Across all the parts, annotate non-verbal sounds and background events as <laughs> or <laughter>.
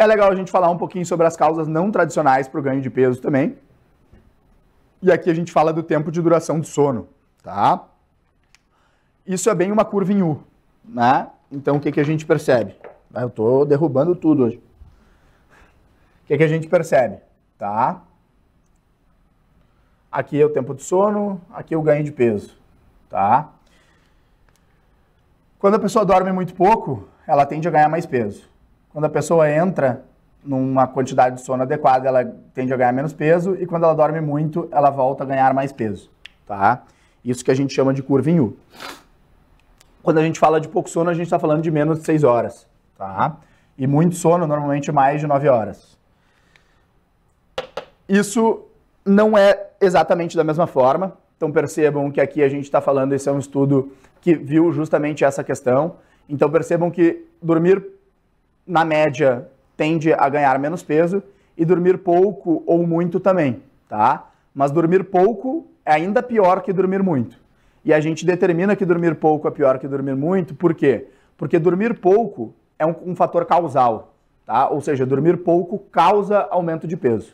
É legal a gente falar um pouquinho sobre as causas não tradicionais para o ganho de peso também. E aqui a gente fala do tempo de duração do sono, tá? Isso é bem uma curva em U, né? Então o que, que a gente percebe? Ah, eu estou derrubando tudo hoje. O que, que a gente percebe, tá? Aqui é o tempo de sono, aqui é o ganho de peso, tá? Quando a pessoa dorme muito pouco, ela tende a ganhar mais peso. Quando a pessoa entra numa quantidade de sono adequada, ela tende a ganhar menos peso e quando ela dorme muito, ela volta a ganhar mais peso, tá? Isso que a gente chama de curva em U. Quando a gente fala de pouco sono, a gente está falando de menos de 6 horas, tá? E muito sono, normalmente mais de 9 horas. Isso não é exatamente da mesma forma, então percebam que aqui a gente está falando, esse é um estudo que viu justamente essa questão. Então percebam que dormir na média, tende a ganhar menos peso e dormir pouco ou muito também, tá? Mas dormir pouco é ainda pior que dormir muito. E a gente determina que dormir pouco é pior que dormir muito, por quê? Porque dormir pouco é um, um fator causal, tá? Ou seja, dormir pouco causa aumento de peso,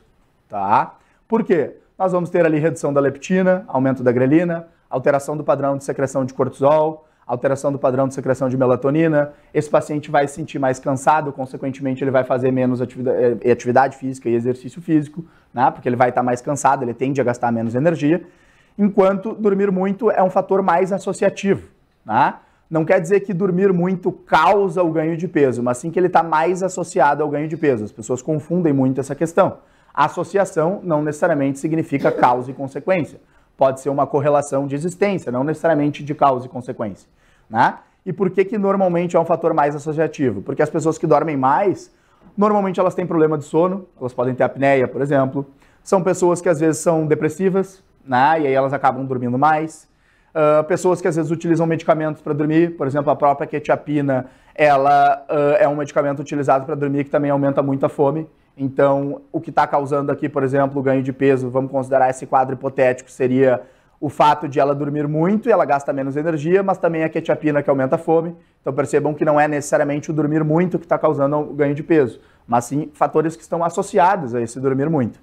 tá? Por quê? Nós vamos ter ali redução da leptina, aumento da grelina, alteração do padrão de secreção de cortisol, alteração do padrão de secreção de melatonina. Esse paciente vai se sentir mais cansado, consequentemente, ele vai fazer menos atividade, eh, atividade física e exercício físico, né? porque ele vai estar mais cansado, ele tende a gastar menos energia. Enquanto dormir muito é um fator mais associativo. Né? Não quer dizer que dormir muito causa o ganho de peso, mas sim que ele está mais associado ao ganho de peso. As pessoas confundem muito essa questão. A associação não necessariamente significa causa e consequência. Pode ser uma correlação de existência, não necessariamente de causa e consequência. Né? E por que, que normalmente é um fator mais associativo? Porque as pessoas que dormem mais, normalmente elas têm problema de sono, elas podem ter apneia, por exemplo. São pessoas que às vezes são depressivas, né? e aí elas acabam dormindo mais. Uh, pessoas que às vezes utilizam medicamentos para dormir, por exemplo, a própria quetiapina, ela uh, é um medicamento utilizado para dormir que também aumenta muito a fome. Então, o que está causando aqui, por exemplo, o ganho de peso, vamos considerar esse quadro hipotético, seria o fato de ela dormir muito e ela gasta menos energia, mas também a quetiapina que aumenta a fome. Então percebam que não é necessariamente o dormir muito que está causando o ganho de peso, mas sim fatores que estão associados a esse dormir muito.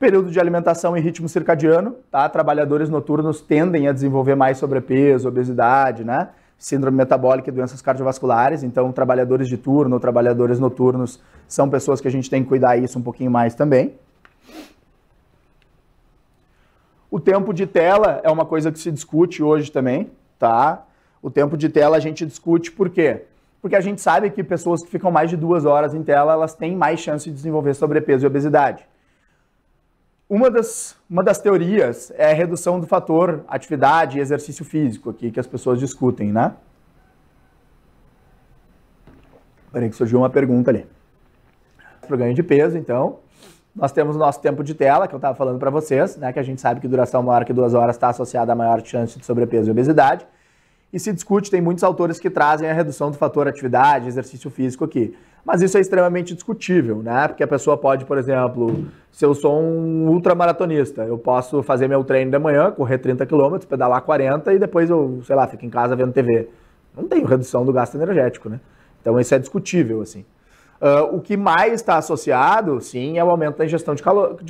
Período de alimentação e ritmo circadiano, tá? Trabalhadores noturnos tendem a desenvolver mais sobrepeso, obesidade, né? síndrome metabólica e doenças cardiovasculares. Então, trabalhadores de turno, trabalhadores noturnos, são pessoas que a gente tem que cuidar isso um pouquinho mais também. O tempo de tela é uma coisa que se discute hoje também, tá? O tempo de tela a gente discute por quê? Porque a gente sabe que pessoas que ficam mais de duas horas em tela, elas têm mais chance de desenvolver sobrepeso e obesidade. Uma das, uma das teorias é a redução do fator atividade e exercício físico aqui, que as pessoas discutem, né? Peraí que surgiu uma pergunta ali. Para o ganho de peso, então, nós temos o nosso tempo de tela, que eu estava falando para vocês, né? Que a gente sabe que duração maior que duas horas está associada a maior chance de sobrepeso e obesidade e se discute, tem muitos autores que trazem a redução do fator atividade, exercício físico aqui. Mas isso é extremamente discutível, né? Porque a pessoa pode, por exemplo, se eu sou um ultramaratonista, eu posso fazer meu treino de manhã, correr 30 km, pedalar 40 e depois eu, sei lá, fico em casa vendo TV. Não tenho redução do gasto energético, né? Então isso é discutível, assim. Uh, o que mais está associado, sim, é o aumento da ingestão de, calo de,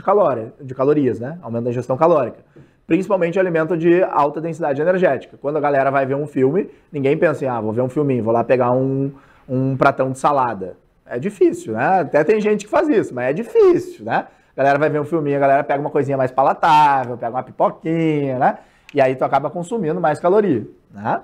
de calorias, né? Aumento da ingestão calórica principalmente alimento de alta densidade energética. Quando a galera vai ver um filme, ninguém pensa em, ah, vou ver um filminho, vou lá pegar um, um pratão de salada. É difícil, né? Até tem gente que faz isso, mas é difícil, né? A galera vai ver um filminho, a galera pega uma coisinha mais palatável, pega uma pipoquinha, né? E aí tu acaba consumindo mais caloria, né?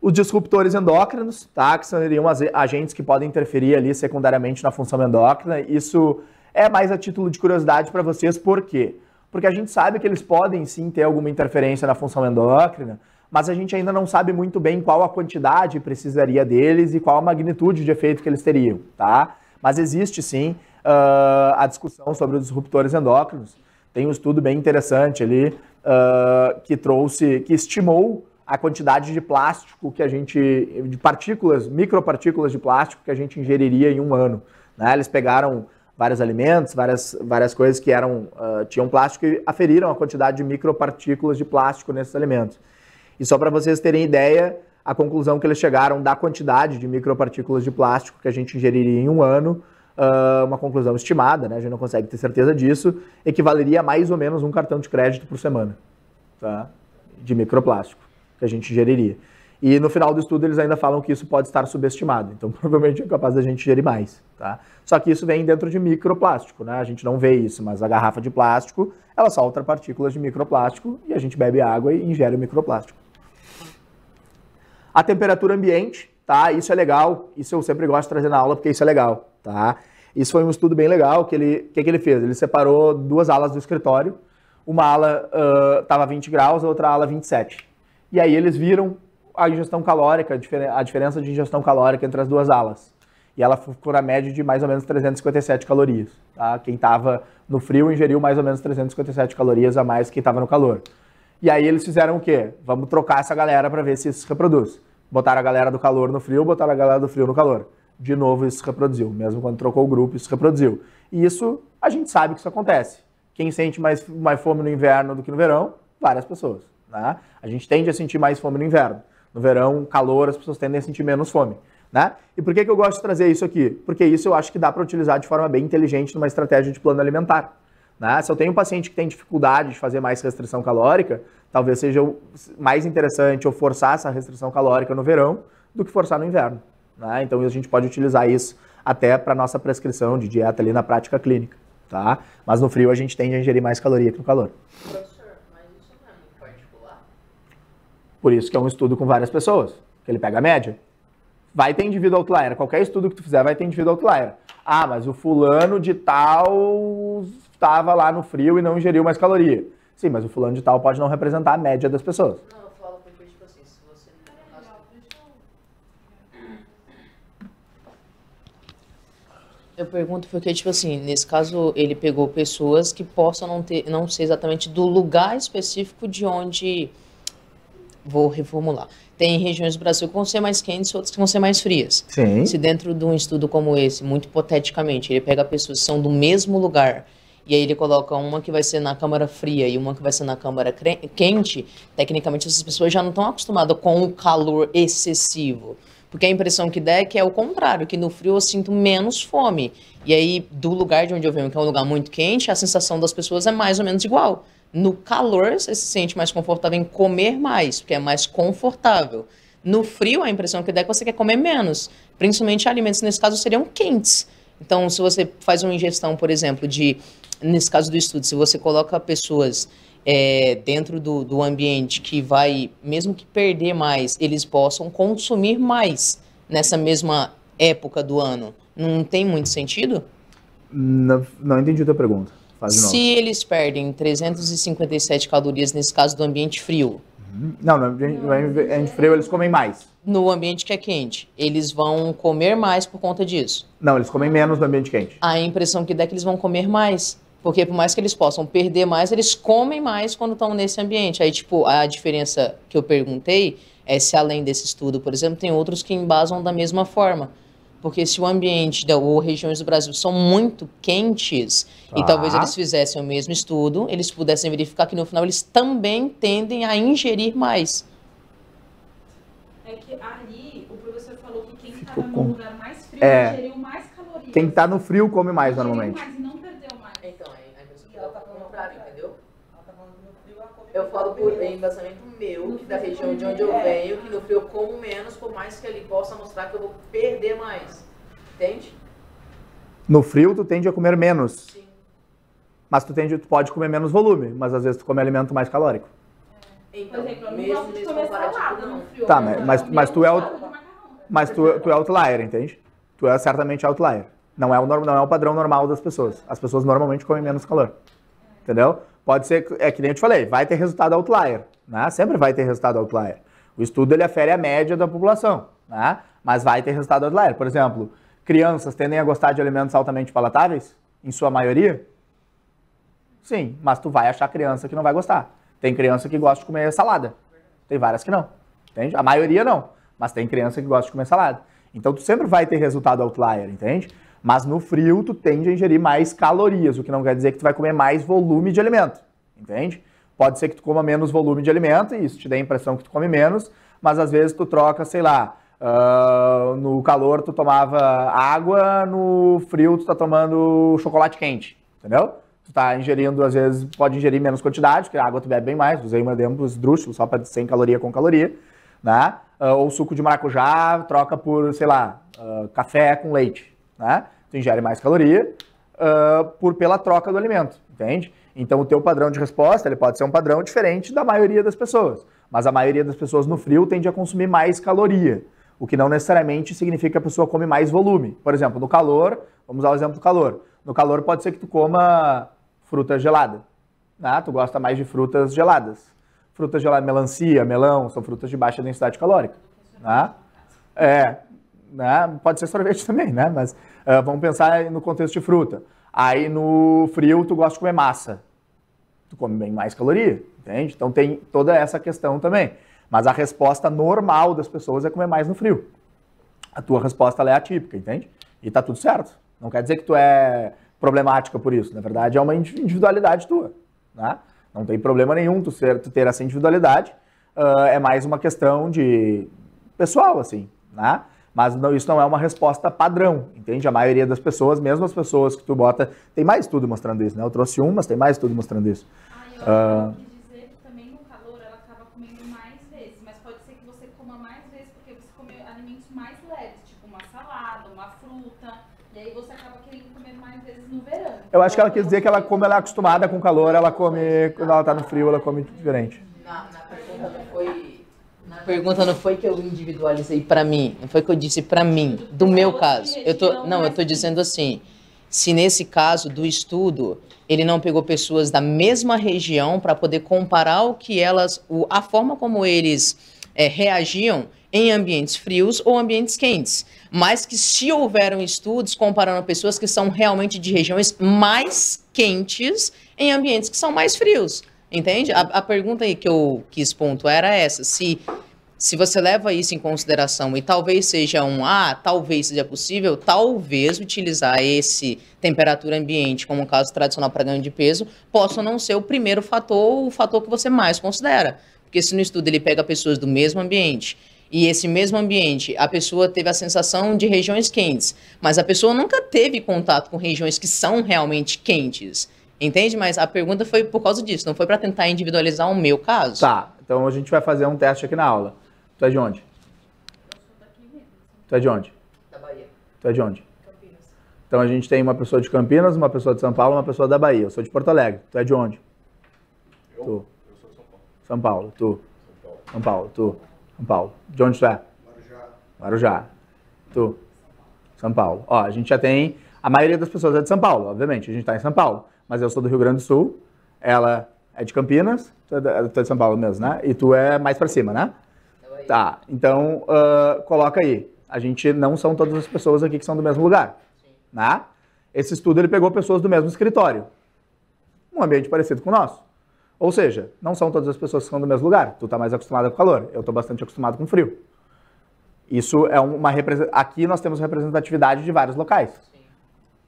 Os disruptores endócrinos, tá? Que seriam agentes que podem interferir ali secundariamente na função endócrina. Isso é mais a título de curiosidade para vocês, por quê? Porque porque a gente sabe que eles podem sim ter alguma interferência na função endócrina, mas a gente ainda não sabe muito bem qual a quantidade precisaria deles e qual a magnitude de efeito que eles teriam, tá? Mas existe sim uh, a discussão sobre os disruptores endócrinos. Tem um estudo bem interessante ali uh, que trouxe, que estimou a quantidade de plástico que a gente, de partículas, micropartículas de plástico que a gente ingeriria em um ano. Né? Eles pegaram vários alimentos, várias, várias coisas que eram uh, tinham plástico e aferiram a quantidade de micropartículas de plástico nesses alimentos. E só para vocês terem ideia, a conclusão que eles chegaram da quantidade de micropartículas de plástico que a gente ingeriria em um ano, uh, uma conclusão estimada, né? a gente não consegue ter certeza disso, equivaleria a mais ou menos um cartão de crédito por semana tá? de microplástico que a gente ingeriria. E no final do estudo eles ainda falam que isso pode estar subestimado, então <laughs> provavelmente é capaz da gente ingerir mais, tá? Só que isso vem dentro de microplástico, né? A gente não vê isso, mas a garrafa de plástico, ela solta partículas de microplástico e a gente bebe água e ingere o microplástico. A temperatura ambiente, tá? Isso é legal, isso eu sempre gosto de trazer na aula porque isso é legal, tá? Isso foi um estudo bem legal que ele, que, que ele fez? Ele separou duas alas do escritório, uma ala estava uh, 20 graus, a outra ala 27. E aí eles viram a ingestão calórica, a diferença de ingestão calórica entre as duas alas. E ela ficou na média de mais ou menos 357 calorias. Tá? Quem estava no frio ingeriu mais ou menos 357 calorias a mais que estava no calor. E aí eles fizeram o quê? Vamos trocar essa galera para ver se isso se reproduz. Botaram a galera do calor no frio, botaram a galera do frio no calor. De novo, isso se reproduziu. Mesmo quando trocou o grupo, isso se reproduziu. E isso, a gente sabe que isso acontece. Quem sente mais, mais fome no inverno do que no verão? Várias pessoas. Né? A gente tende a sentir mais fome no inverno. No verão, calor, as pessoas tendem a sentir menos fome. Né? E por que, que eu gosto de trazer isso aqui? Porque isso eu acho que dá para utilizar de forma bem inteligente numa estratégia de plano alimentar. Né? Se eu tenho um paciente que tem dificuldade de fazer mais restrição calórica, talvez seja mais interessante eu forçar essa restrição calórica no verão do que forçar no inverno. Né? Então a gente pode utilizar isso até para nossa prescrição de dieta ali na prática clínica. Tá? Mas no frio a gente tende a ingerir mais caloria que no calor. Por isso que é um estudo com várias pessoas, que ele pega a média. Vai ter indivíduo outlier. Qualquer estudo que tu fizer vai ter indivíduo outlier. Ah, mas o fulano de tal estava lá no frio e não ingeriu mais caloria. Sim, mas o fulano de tal pode não representar a média das pessoas. Não, eu falo porque, tipo assim, se você... Eu pergunto porque, tipo assim, nesse caso ele pegou pessoas que possam não ter, não ser exatamente do lugar específico de onde vou reformular. Tem regiões do Brasil que vão ser mais quentes, e outras que vão ser mais frias. Sim. Se dentro de um estudo como esse, muito hipoteticamente, ele pega pessoas que são do mesmo lugar e aí ele coloca uma que vai ser na câmara fria e uma que vai ser na câmara quente, tecnicamente essas pessoas já não estão acostumadas com o calor excessivo. Porque a impressão que dá é que é o contrário, que no frio eu sinto menos fome. E aí, do lugar de onde eu venho, que é um lugar muito quente, a sensação das pessoas é mais ou menos igual. No calor, você se sente mais confortável em comer mais, porque é mais confortável. No frio, a impressão que dá é que você quer comer menos, principalmente alimentos, nesse caso, seriam quentes. Então, se você faz uma ingestão, por exemplo, de, nesse caso do estudo, se você coloca pessoas é, dentro do, do ambiente que vai, mesmo que perder mais, eles possam consumir mais nessa mesma época do ano, não tem muito sentido? Não, não entendi a tua pergunta. Se eles perdem 357 calorias, nesse caso, do ambiente frio. Uhum. Não, no ambiente, no ambiente frio eles comem mais. No ambiente que é quente, eles vão comer mais por conta disso. Não, eles comem menos no ambiente quente. A impressão que dá é que eles vão comer mais. Porque por mais que eles possam perder mais, eles comem mais quando estão nesse ambiente. Aí, tipo, a diferença que eu perguntei é se além desse estudo, por exemplo, tem outros que embasam da mesma forma porque se o ambiente da, ou regiões do Brasil são muito quentes, ah. e tá. talvez eles fizessem o mesmo estudo, eles pudessem verificar que no final eles também tendem a ingerir mais. É que ali, o professor falou que quem está com... no lugar mais frio é. ingeriu mais calorias. Quem está no frio come mais normalmente. Mais, Eu falo por embasamento meu, que da região de onde eu é. venho, que no frio eu como menos, por mais que ele possa mostrar que eu vou perder mais. Entende? No frio, tu tende a comer menos. Sim. Mas tu, tende, tu pode comer menos volume, mas às vezes tu come alimento mais calórico. Então, Por exemplo, eu não mesmo gosto de comer salada no frio. Tá, mas, mas, mas tu é o, mas tu, tu é outlier, entende? Tu é certamente outlier. Não é, o, não é o padrão normal das pessoas. As pessoas normalmente comem menos calor. Entendeu? Pode ser, é que nem eu te falei, vai ter resultado outlier, né? Sempre vai ter resultado outlier. O estudo ele afere a média da população, né? Mas vai ter resultado outlier. Por exemplo, crianças tendem a gostar de alimentos altamente palatáveis, em sua maioria? Sim, mas tu vai achar criança que não vai gostar. Tem criança que gosta de comer salada. Tem várias que não. Entende? A maioria não, mas tem criança que gosta de comer salada. Então tu sempre vai ter resultado outlier, entende? Mas no frio, tu tende a ingerir mais calorias, o que não quer dizer que tu vai comer mais volume de alimento, entende? Pode ser que tu coma menos volume de alimento e isso te dê a impressão que tu come menos, mas às vezes tu troca, sei lá, uh, no calor tu tomava água, no frio tu tá tomando chocolate quente, entendeu? Tu tá ingerindo, às vezes, pode ingerir menos quantidade, porque a água tu bebe bem mais, usei um exemplo esdrúxulo, só para 100 caloria com caloria, né? Uh, ou suco de maracujá, troca por, sei lá, uh, café com leite, né? tu ingere mais caloria uh, por pela troca do alimento, entende? Então o teu padrão de resposta ele pode ser um padrão diferente da maioria das pessoas, mas a maioria das pessoas no frio tende a consumir mais caloria, o que não necessariamente significa que a pessoa come mais volume. Por exemplo, no calor, vamos usar o exemplo do calor. No calor pode ser que tu coma fruta gelada, né? tu gosta mais de frutas geladas. Frutas geladas, melancia, melão, são frutas de baixa densidade calórica. Né? É, né? pode ser sorvete <laughs> também, né? Mas Uh, vamos pensar no contexto de fruta. Aí no frio tu gosta de comer massa. Tu come bem mais caloria, entende? Então tem toda essa questão também. Mas a resposta normal das pessoas é comer mais no frio. A tua resposta é atípica, entende? E tá tudo certo. Não quer dizer que tu é problemática por isso. Na verdade, é uma individualidade tua. Né? Não tem problema nenhum tu, ser, tu ter essa individualidade. Uh, é mais uma questão de pessoal, assim. Né? Mas não, isso não é uma resposta padrão, entende? A maioria das pessoas, mesmo as pessoas que tu bota, tem mais tudo mostrando isso, né? Eu trouxe um, mas tem mais tudo mostrando isso. Ah, eu uh... dizer que também no calor ela acaba comendo mais vezes, mas pode ser que você coma mais vezes porque você come alimentos mais leves, tipo uma salada, uma fruta, e aí você acaba querendo comer mais vezes no verão. Eu acho que ela quer dizer que ela, como ela é acostumada com calor, ela come, quando ela tá no frio, ela come diferente. Na, na pergunta não foi que eu individualizei para mim, não foi que eu disse para mim, do meu caso. Eu tô, não, é eu tô assim. dizendo assim, se nesse caso do estudo ele não pegou pessoas da mesma região para poder comparar o que elas, o, a forma como eles é, reagiam em ambientes frios ou ambientes quentes, mas que se houveram estudos comparando pessoas que são realmente de regiões mais quentes em ambientes que são mais frios. Entende? A, a pergunta aí que eu quis pontuar era essa: se se você leva isso em consideração e talvez seja um ah, talvez seja possível, talvez utilizar esse temperatura ambiente como um caso tradicional para ganho de peso possa não ser o primeiro fator, o fator que você mais considera. Porque se no estudo ele pega pessoas do mesmo ambiente e esse mesmo ambiente, a pessoa teve a sensação de regiões quentes, mas a pessoa nunca teve contato com regiões que são realmente quentes. Entende? Mas a pergunta foi por causa disso, não foi para tentar individualizar o meu caso. Tá, então a gente vai fazer um teste aqui na aula. Tu tá é de onde? Eu sou daqui mesmo. Tu é de onde? Da Bahia. Tu tá é de onde? Campinas. Então a gente tem uma pessoa de Campinas, uma pessoa de São Paulo, uma pessoa da Bahia. Eu sou de Porto Alegre. Tu é de onde? Eu? Tu. Eu sou de São Paulo. São Paulo. Tu. São Paulo. São Paulo. Tu. São Paulo. De onde tu é? Marujá. Marujá. Tu. São Paulo. Ó, a gente já tem. A maioria das pessoas é de São Paulo, obviamente. A gente está em São Paulo. Mas eu sou do Rio Grande do Sul. Ela é de Campinas. Tu é, é de São Paulo mesmo, né? E tu é mais para cima, né? Tá, então uh, coloca aí. A gente não são todas as pessoas aqui que são do mesmo lugar. Sim. Né? Esse estudo ele pegou pessoas do mesmo escritório. Um ambiente parecido com o nosso. Ou seja, não são todas as pessoas que são do mesmo lugar. Tu tá mais acostumado com calor, eu tô bastante acostumado com frio. Isso é uma representação. Aqui nós temos representatividade de vários locais. Sim.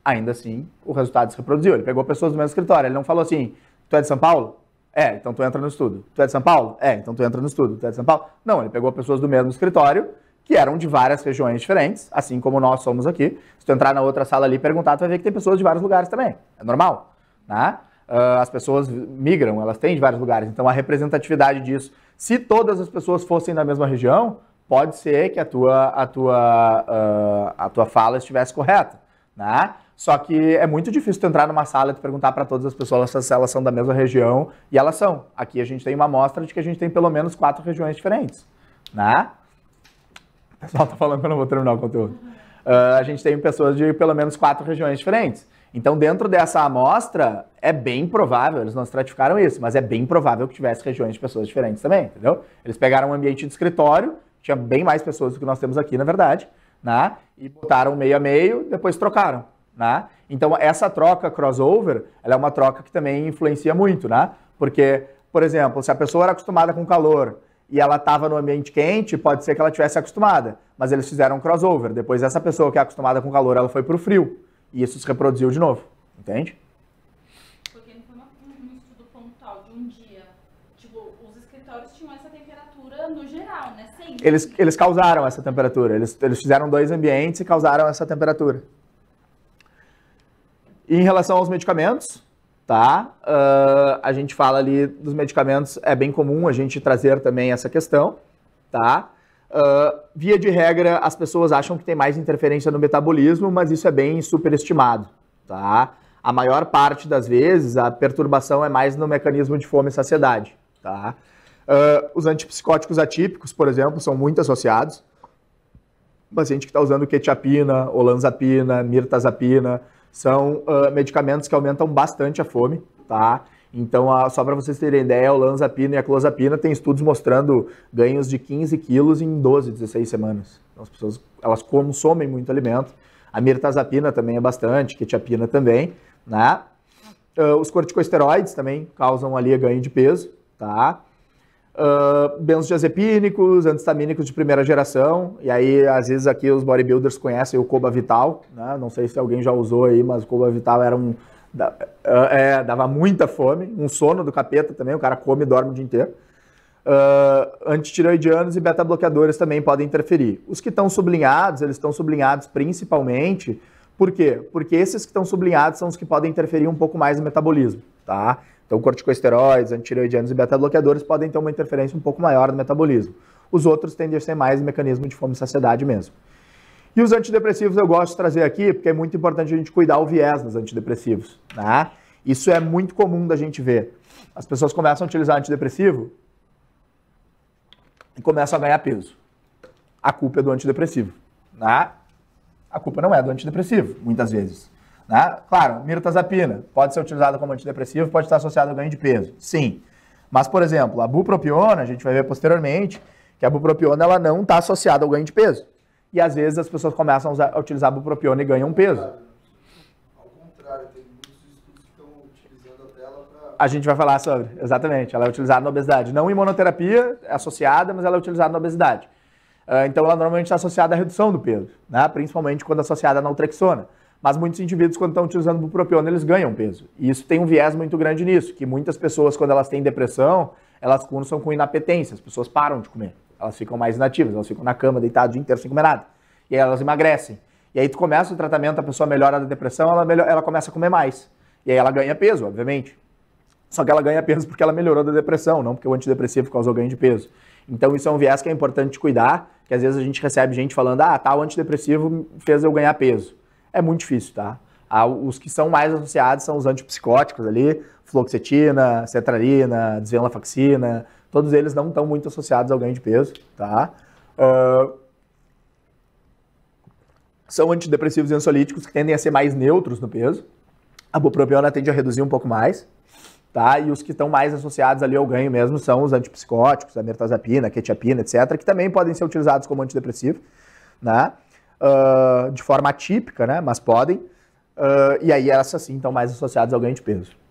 Ainda assim, o resultado se reproduziu. Ele pegou pessoas do mesmo escritório. Ele não falou assim: tu é de São Paulo? É, então tu entra no estudo. Tu é de São Paulo? É, então tu entra no estudo. Tu é de São Paulo? Não, ele pegou pessoas do mesmo escritório, que eram de várias regiões diferentes, assim como nós somos aqui. Se tu entrar na outra sala ali e perguntar, tu vai ver que tem pessoas de vários lugares também. É normal, né? Uh, as pessoas migram, elas têm de vários lugares. Então a representatividade disso, se todas as pessoas fossem da mesma região, pode ser que a tua, a tua, uh, a tua fala estivesse correta, né? Só que é muito difícil tu entrar numa sala e tu perguntar para todas as pessoas se elas são da mesma região, e elas são. Aqui a gente tem uma amostra de que a gente tem pelo menos quatro regiões diferentes, né? O pessoal tá falando que eu não vou terminar o conteúdo. Uh, a gente tem pessoas de pelo menos quatro regiões diferentes. Então, dentro dessa amostra, é bem provável, eles não estratificaram isso, mas é bem provável que tivesse regiões de pessoas diferentes também, entendeu? Eles pegaram um ambiente de escritório, tinha bem mais pessoas do que nós temos aqui, na verdade, né? E botaram meio a meio, depois trocaram. Né? Então, essa troca crossover, ela é uma troca que também influencia muito, né? Porque, por exemplo, se a pessoa era acostumada com calor e ela estava no ambiente quente, pode ser que ela tivesse acostumada, mas eles fizeram um crossover. Depois, essa pessoa que é acostumada com calor, ela foi para o frio. E isso se reproduziu de novo, entende? Porque foi um estudo pontual de um dia. Tipo, os escritórios tinham essa temperatura no geral, né? Sempre. Eles, eles causaram essa temperatura. Eles, eles fizeram dois ambientes e causaram essa temperatura em relação aos medicamentos, tá? Uh, a gente fala ali dos medicamentos, é bem comum a gente trazer também essa questão, tá? Uh, via de regra, as pessoas acham que tem mais interferência no metabolismo, mas isso é bem superestimado, tá? A maior parte das vezes, a perturbação é mais no mecanismo de fome e saciedade, tá? Uh, os antipsicóticos atípicos, por exemplo, são muito associados. O paciente que está usando quetiapina, olanzapina, mirtazapina, são uh, medicamentos que aumentam bastante a fome, tá? Então, a, ah, só para vocês terem ideia, o lanzapina e a clozapina têm estudos mostrando ganhos de 15 quilos em 12, 16 semanas. Então, as pessoas elas consomem muito alimento. A mirtazapina também é bastante, quetiapina também, né? Uh, os corticosteroides também causam ali ganho de peso, tá? Uh, benzodiazepínicos, antistamínicos de primeira geração, e aí às vezes aqui os bodybuilders conhecem o Coba Vital, né? não sei se alguém já usou aí, mas o Coba Vital era um... Da, ah, é, dava muita fome, um sono do capeta também, o cara come e dorme o dia inteiro. Uh, antitiroidianos e beta-bloqueadores também podem interferir. Os que estão sublinhados, eles estão sublinhados principalmente, por quê? Porque esses que estão sublinhados são os que podem interferir um pouco mais no metabolismo, tá? Então, corticosteroides, antireoidianos e beta-bloqueadores podem ter uma interferência um pouco maior no metabolismo. Os outros tendem a ser mais mecanismo de fome e saciedade mesmo. E os antidepressivos eu gosto de trazer aqui, porque é muito importante a gente cuidar o viés dos antidepressivos. Né? Isso é muito comum da gente ver. As pessoas começam a utilizar antidepressivo e começam a ganhar peso. A culpa é do antidepressivo. Né? A culpa não é do antidepressivo, muitas vezes. Né? Claro, mirtazapina pode ser utilizada como antidepressivo, pode estar associado ao ganho de peso, sim. Mas, por exemplo, a bupropiona, a gente vai ver posteriormente, que a bupropiona ela não está associada ao ganho de peso. E às vezes as pessoas começam a, usar, a utilizar a bupropiona e ganham peso. Ao contrário, tem muitos estudos que estão utilizando para... A gente vai falar sobre, exatamente. Ela é utilizada na obesidade. Não em monoterapia é associada, mas ela é utilizada na obesidade. Ah, então ela normalmente está associada à redução do peso, né? principalmente quando associada à naltrexona. Mas muitos indivíduos, quando estão utilizando bupropiona, eles ganham peso. E isso tem um viés muito grande nisso, que muitas pessoas, quando elas têm depressão, elas cursam com inapetência, as pessoas param de comer. Elas ficam mais inativas, elas ficam na cama, deitadas o dia inteiro sem comer nada. E aí elas emagrecem. E aí tu começa o tratamento, a pessoa melhora da depressão, ela, melhora, ela começa a comer mais. E aí ela ganha peso, obviamente. Só que ela ganha peso porque ela melhorou da depressão, não porque o antidepressivo causou ganho de peso. Então isso é um viés que é importante cuidar, que às vezes a gente recebe gente falando, ah, tá, o antidepressivo fez eu ganhar peso é muito difícil, tá? Ah, os que são mais associados são os antipsicóticos ali, fluoxetina, cetralina, desvenlafaxina, todos eles não estão muito associados ao ganho de peso, tá? Uh, são antidepressivos e ansiolíticos que tendem a ser mais neutros no peso. A bupropiona tende a reduzir um pouco mais, tá? E os que estão mais associados ali ao ganho mesmo são os antipsicóticos, a mirtazapina, a quetiapina, etc., que também podem ser utilizados como antidepressivo, né? uh, de forma atípica, né? Mas podem. Uh, e aí elas, assim, estão mais associadas ao ganho de peso.